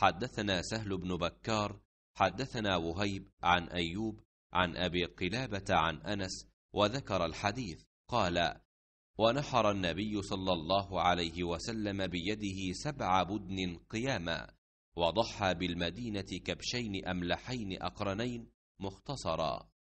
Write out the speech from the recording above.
حدثنا سهل بن بكار حدثنا وهيب عن أيوب عن أبي قلابة عن أنس وذكر الحديث قال ونحر النبي صلى الله عليه وسلم بيده سبع بدن قياما وضحى بالمدينة كبشين أملحين أقرنين مختصرا